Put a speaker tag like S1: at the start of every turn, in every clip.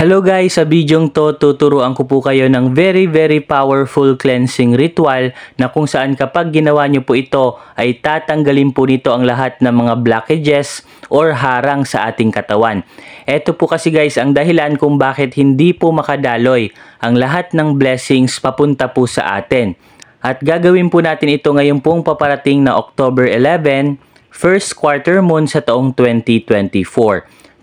S1: Hello guys! Sa bidyong to, tuturuan ko po kayo ng very very powerful cleansing ritual na kung saan kapag ginawa nyo po ito ay tatanggalin po nito ang lahat ng mga blockages or harang sa ating katawan. Ito po kasi guys ang dahilan kung bakit hindi po makadaloy ang lahat ng blessings papunta po sa atin. At gagawin po natin ito ngayon pong paparating na October 11, first quarter moon sa taong 2024.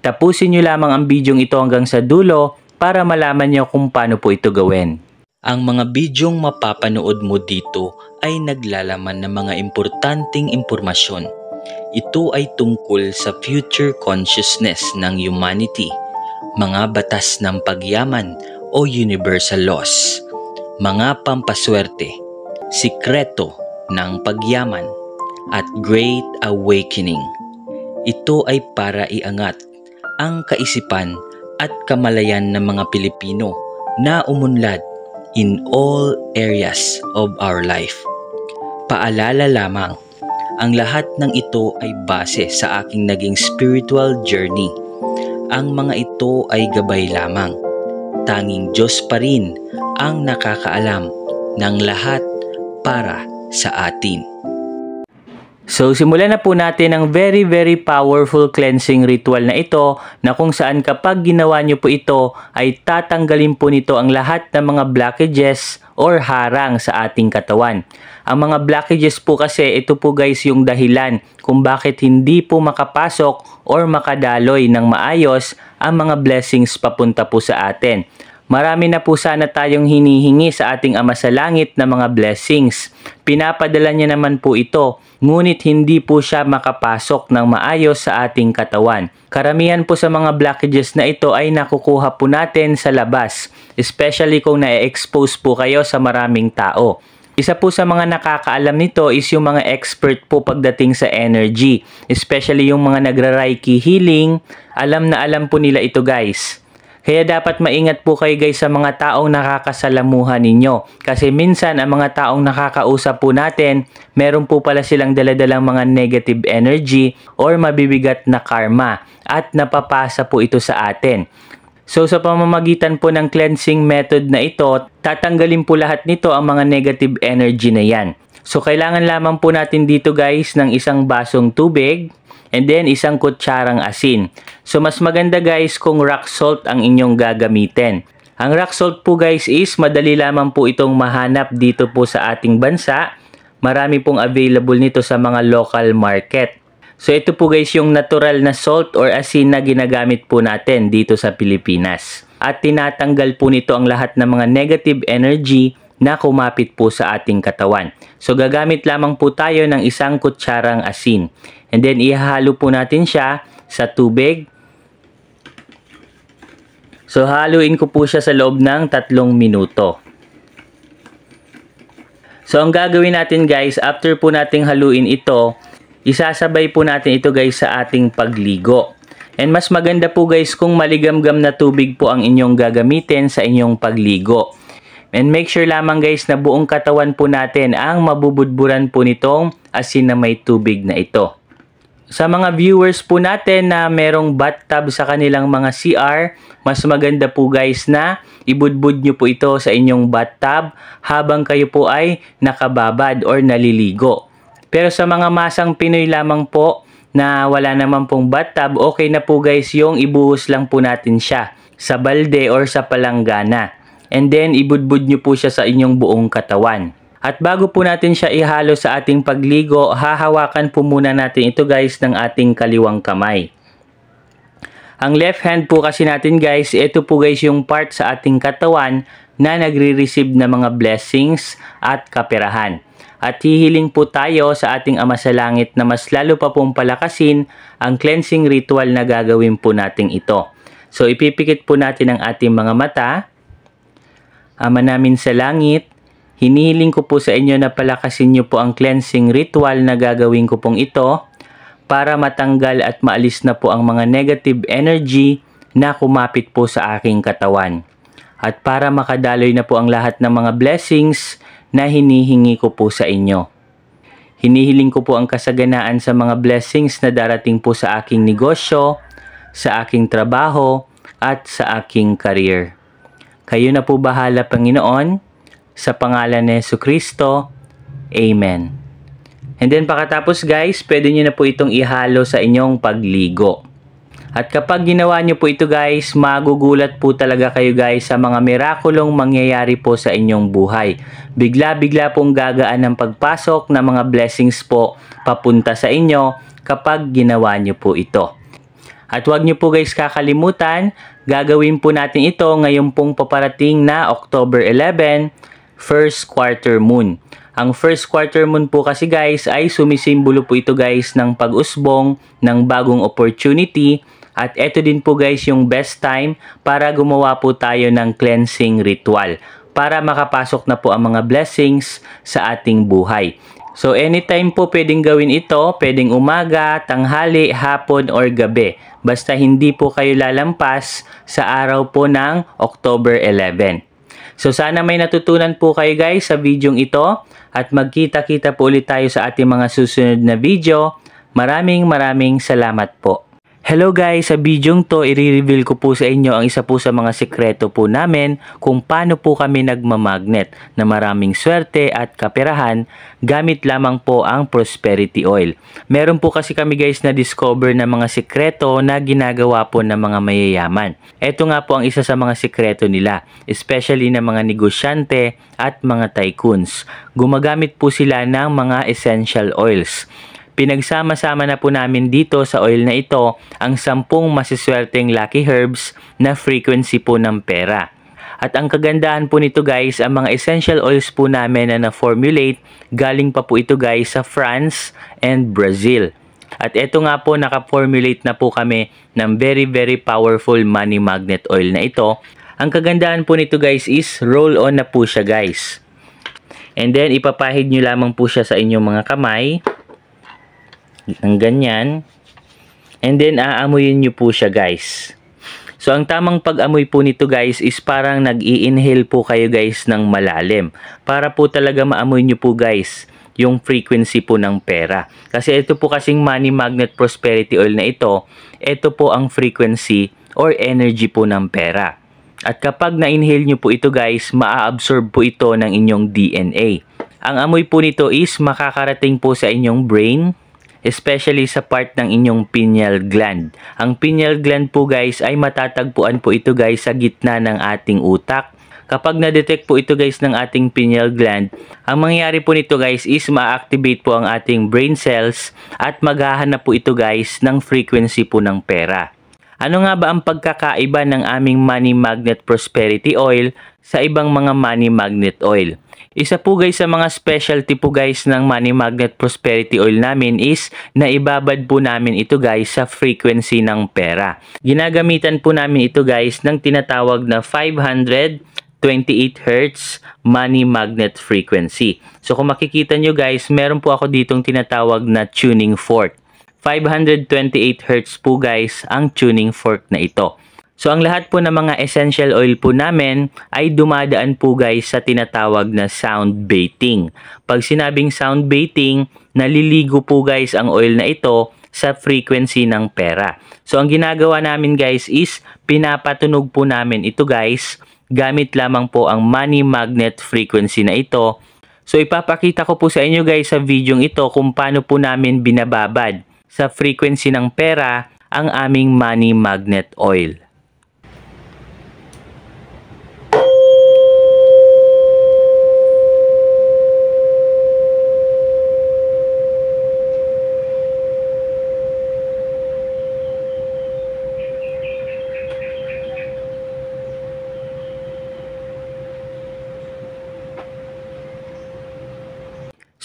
S1: Tapusin nyo lamang ang bidyong ito hanggang sa dulo para malaman nyo kung paano po ito gawin. Ang mga bidyong mapapanood mo dito ay naglalaman ng mga importanteng impormasyon. Ito ay tungkol sa future consciousness ng humanity, mga batas ng pagyaman o universal laws, mga pampaswerte, sikreto ng pagyaman, at great awakening. Ito ay para iangat ang kaisipan at kamalayan ng mga Pilipino na umunlad in all areas of our life. Paalala lamang, ang lahat ng ito ay base sa aking naging spiritual journey. Ang mga ito ay gabay lamang. Tanging Diyos pa rin ang nakakaalam ng lahat para sa atin. So simulan na po natin ang very very powerful cleansing ritual na ito na kung saan kapag ginawa nyo po ito ay tatanggalin po nito ang lahat ng mga blockages or harang sa ating katawan. Ang mga blockages po kasi ito po guys yung dahilan kung bakit hindi po makapasok or makadaloy ng maayos ang mga blessings papunta po sa atin. Marami na po sana tayong hinihingi sa ating Ama sa Langit na mga blessings. Pinapadala niya naman po ito, ngunit hindi po siya makapasok ng maayos sa ating katawan. Karamihan po sa mga blockages na ito ay nakukuha po natin sa labas, especially kung na-expose po kayo sa maraming tao. Isa po sa mga nakakaalam nito is yung mga expert po pagdating sa energy, especially yung mga nagra-reiki healing, alam na alam po nila ito guys. Kaya dapat maingat po kayo guys sa mga taong nakakasalamuha ninyo. Kasi minsan ang mga taong nakakausap po natin, meron po pala silang daladalang mga negative energy or mabibigat na karma at napapasa po ito sa atin. So sa pamamagitan po ng cleansing method na ito, tatanggalin po lahat nito ang mga negative energy na yan. So kailangan lamang po natin dito guys ng isang basong tubig and then isang kutsarang asin. So mas maganda guys kung rock salt ang inyong gagamitin. Ang rock salt po guys is madali lamang po itong mahanap dito po sa ating bansa. Marami pong available nito sa mga local market. So ito po guys yung natural na salt or asin na ginagamit po natin dito sa Pilipinas. At tinatanggal po nito ang lahat ng mga negative energy na kumapit po sa ating katawan. So gagamit lamang po tayo ng isang kutsarang asin. And then, ihahalo po natin siya sa tubig. So, haluin ko po siya sa loob ng tatlong minuto. So, ang gagawin natin guys, after po nating haluin ito, isasabay po natin ito guys sa ating pagligo. And mas maganda po guys kung maligamgam na tubig po ang inyong gagamitin sa inyong pagligo. And make sure lamang guys na buong katawan po natin ang mabubudburan po nitong asin na may tubig na ito. Sa mga viewers po natin na merong bathtub sa kanilang mga CR, mas maganda po guys na ibudbud nyo po ito sa inyong bathtub habang kayo po ay nakababad or naliligo. Pero sa mga masang Pinoy lamang po na wala naman pong bathtub, okay na po guys yung ibuhos lang po natin siya sa balde or sa palanggana. And then ibudbud nyo po siya sa inyong buong katawan. At bago po natin siya ihalo sa ating pagligo, hahawakan po muna natin ito guys ng ating kaliwang kamay. Ang left hand po kasi natin guys, ito po guys yung part sa ating katawan na nagre-receive ng mga blessings at kaperahan. At hihiling po tayo sa ating Ama sa Langit na mas lalo pa pong palakasin ang cleansing ritual na gagawin po natin ito. So ipipikit po natin ang ating mga mata. Ama namin sa langit, Hinihiling ko po sa inyo na palakasin niyo po ang cleansing ritual na gagawin ko pong ito para matanggal at maalis na po ang mga negative energy na kumapit po sa aking katawan. At para makadaloy na po ang lahat ng mga blessings na hinihingi ko po sa inyo. Hinihiling ko po ang kasaganaan sa mga blessings na darating po sa aking negosyo, sa aking trabaho, at sa aking career. Kayo na po bahala Panginoon sa pangalan ni Yesu Kristo. Amen. And then pakatapos guys, pwede nyo na po itong ihalo sa inyong pagligo. At kapag ginawa nyo po ito guys, magugulat po talaga kayo guys sa mga mirakulong mangyayari po sa inyong buhay. Bigla-bigla pong gagaan ang pagpasok ng mga blessings po papunta sa inyo kapag ginawa nyo po ito. At huwag nyo po guys kakalimutan, gagawin po natin ito ngayong pong paparating na October 11 first quarter moon. Ang first quarter moon po kasi guys ay sumisimbolo po ito guys ng pag-usbong, ng bagong opportunity, at ito din po guys yung best time para gumawa po tayo ng cleansing ritual para makapasok na po ang mga blessings sa ating buhay. So anytime po pwedeng gawin ito, pwedeng umaga, tanghali, hapon or gabi. Basta hindi po kayo lalampas sa araw po ng October 11. So sana may natutunan po kayo guys sa videong ito at magkita-kita po ulit tayo sa ating mga susunod na video. Maraming maraming salamat po. Hello guys, sa bidyong to, i-reveal ko po sa inyo ang isa po sa mga sikreto po namin kung paano po kami nagmamagnet na maraming swerte at kaperahan gamit lamang po ang prosperity oil. Meron po kasi kami guys na discover na mga sikreto na ginagawa po ng mga mayayaman. Ito nga po ang isa sa mga sikreto nila, especially ng mga negosyante at mga tycoons. Gumagamit po sila ng mga essential oils. Pinagsama-sama na po namin dito sa oil na ito ang 10 masiswerteng lucky herbs na frequency po ng pera. At ang kagandahan po nito guys, ang mga essential oils po namin na na-formulate, galing pa po ito guys sa France and Brazil. At eto nga po, naka-formulate na po kami ng very very powerful money magnet oil na ito. Ang kagandahan po nito guys is roll on na po siya guys. And then ipapahid nyo lamang po siya sa inyong mga kamay ng ganyan. And then, aamuyin nyo po siya guys. So, ang tamang pag-amoy po nito guys is parang nag-i-inhale po kayo guys ng malalim. Para po talaga maamoy nyo po guys yung frequency po ng pera. Kasi ito po kasing money magnet prosperity oil na ito, ito po ang frequency or energy po ng pera. At kapag na-inhale nyo po ito guys, maa-absorb po ito ng inyong DNA. Ang amoy po nito is makakarating po sa inyong brain, especially sa part ng inyong pineal gland. Ang pineal gland po guys ay matatagpuan po ito guys sa gitna ng ating utak. Kapag na-detect po ito guys ng ating pineal gland, ang mangyayari po nito guys is ma-activate po ang ating brain cells at maghahanap po ito guys ng frequency po ng pera. Ano nga ba ang pagkakaiba ng aming money magnet prosperity oil sa ibang mga money magnet oil? Isa po guys sa mga specialty po guys ng money magnet prosperity oil namin is na ibabad po namin ito guys sa frequency ng pera. Ginagamitan po namin ito guys ng tinatawag na 528 Hz money magnet frequency. So kung makikita nyo guys, meron po ako ditong tinatawag na tuning fork. 528 Hz po guys ang tuning fork na ito. So ang lahat po ng mga essential oil po namin ay dumadaan po guys sa tinatawag na sound baiting. Pag sinabing sound baiting, naliligo po guys ang oil na ito sa frequency ng pera. So ang ginagawa namin guys is pinapatunog po namin ito guys gamit lamang po ang money magnet frequency na ito. So ipapakita ko po sa inyo guys sa video ito kung paano po namin binababad sa frequency ng pera ang aming money magnet oil.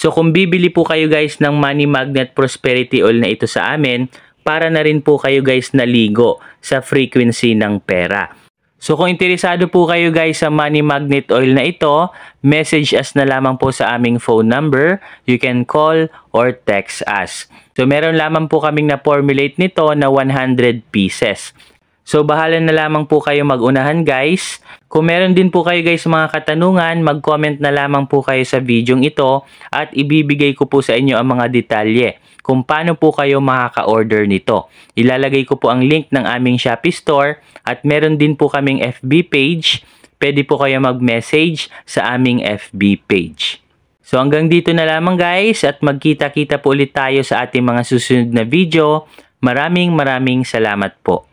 S1: So kung bibili po kayo guys ng Money Magnet Prosperity Oil na ito sa amin, para na rin po kayo guys naligo sa frequency ng pera. So kung interesado po kayo guys sa Money Magnet Oil na ito, message us na lamang po sa aming phone number. You can call or text us. So meron lamang po kaming na-formulate nito na 100 pieces. So bahala na lamang po kayo magunahan guys. Kung meron din po kayo guys mga katanungan, mag-comment na lamang po kayo sa video ito at ibibigay ko po sa inyo ang mga detalye kung paano po kayo makaka-order nito. Ilalagay ko po ang link ng aming Shopee store at meron din po kaming FB page. Pwede po kayo mag-message sa aming FB page. So hanggang dito na lamang guys at magkita-kita po ulit tayo sa ating mga susunod na video. Maraming maraming salamat po.